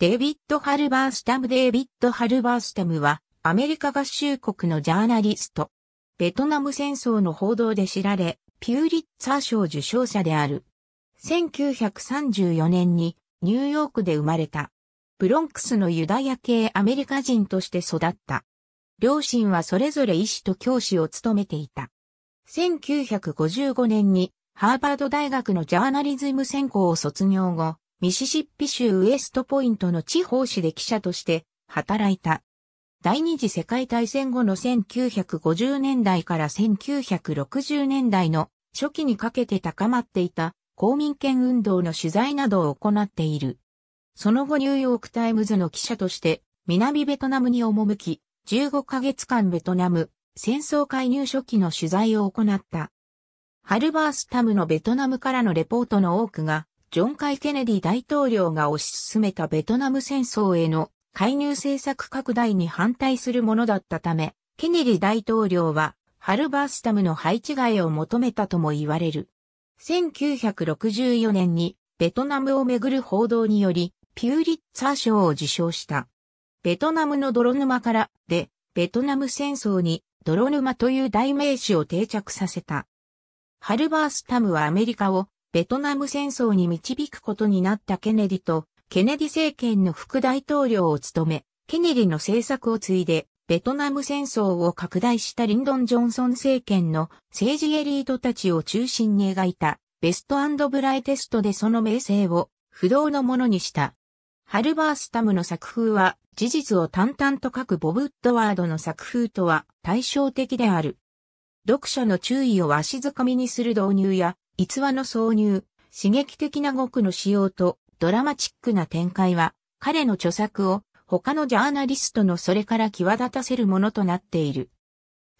デイビッド・ハルバースタムデイビッド・ハルバースタムはアメリカ合衆国のジャーナリスト。ベトナム戦争の報道で知られ、ピューリッツァー賞受賞者である。1934年にニューヨークで生まれた。ブロンクスのユダヤ系アメリカ人として育った。両親はそれぞれ医師と教師を務めていた。1955年にハーバード大学のジャーナリズム専攻を卒業後、ミシシッピ州ウエストポイントの地方紙で記者として働いた。第二次世界大戦後の1950年代から1960年代の初期にかけて高まっていた公民権運動の取材などを行っている。その後ニューヨークタイムズの記者として南ベトナムに赴き、15ヶ月間ベトナム戦争介入初期の取材を行った。ハルバースタムのベトナムからのレポートの多くがジョン・カイ・ケネディ大統領が推し進めたベトナム戦争への介入政策拡大に反対するものだったため、ケネディ大統領はハルバースタムの配置替えを求めたとも言われる。1964年にベトナムをめぐる報道により、ピューリッツァー賞を受賞した。ベトナムの泥沼からで、ベトナム戦争に泥沼という代名詞を定着させた。ハルバースタムはアメリカをベトナム戦争に導くことになったケネディと、ケネディ政権の副大統領を務め、ケネディの政策を継いで、ベトナム戦争を拡大したリンドン・ジョンソン政権の政治エリートたちを中心に描いたベストブライテストでその名声を不動のものにした。ハルバースタムの作風は事実を淡々と書くボブ・ウッドワードの作風とは対照的である。読者の注意をわしづかみにする導入や、逸話の挿入、刺激的な語句の使用と、ドラマチックな展開は、彼の著作を他のジャーナリストのそれから際立たせるものとなっている。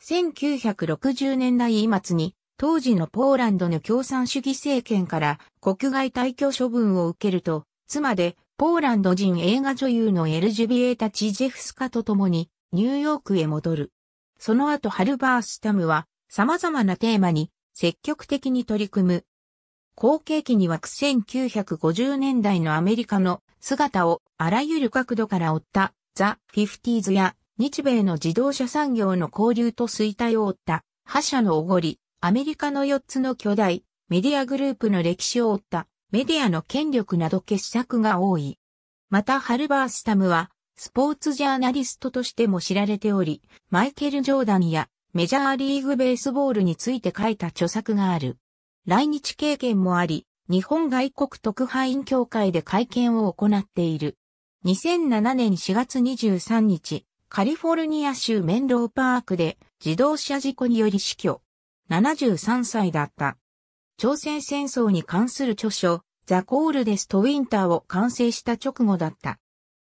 1960年代末に、当時のポーランドの共産主義政権から国外退去処分を受けると、妻でポーランド人映画女優のエルジュビエータ・チジェフスカと共にニューヨークへ戻る。その後ハルバースタムは様々なテーマに積極的に取り組む。後継期には1950年代のアメリカの姿をあらゆる角度から追ったザ・フィフティーズや日米の自動車産業の交流と衰退を追った覇者のおごり、アメリカの4つの巨大メディアグループの歴史を追ったメディアの権力など傑作が多い。またハルバースタムはスポーツジャーナリストとしても知られており、マイケル・ジョーダンやメジャーリーグベースボールについて書いた著作がある。来日経験もあり、日本外国特派員協会で会見を行っている。2007年4月23日、カリフォルニア州メンローパークで自動車事故により死去。73歳だった。朝鮮戦争に関する著書、ザ・コールデスト・ウィンターを完成した直後だった。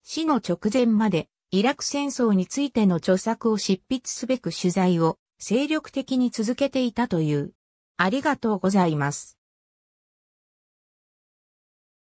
死の直前までイラク戦争についての著作を執筆すべく取材を精力的に続けていたという。ありがとうございます。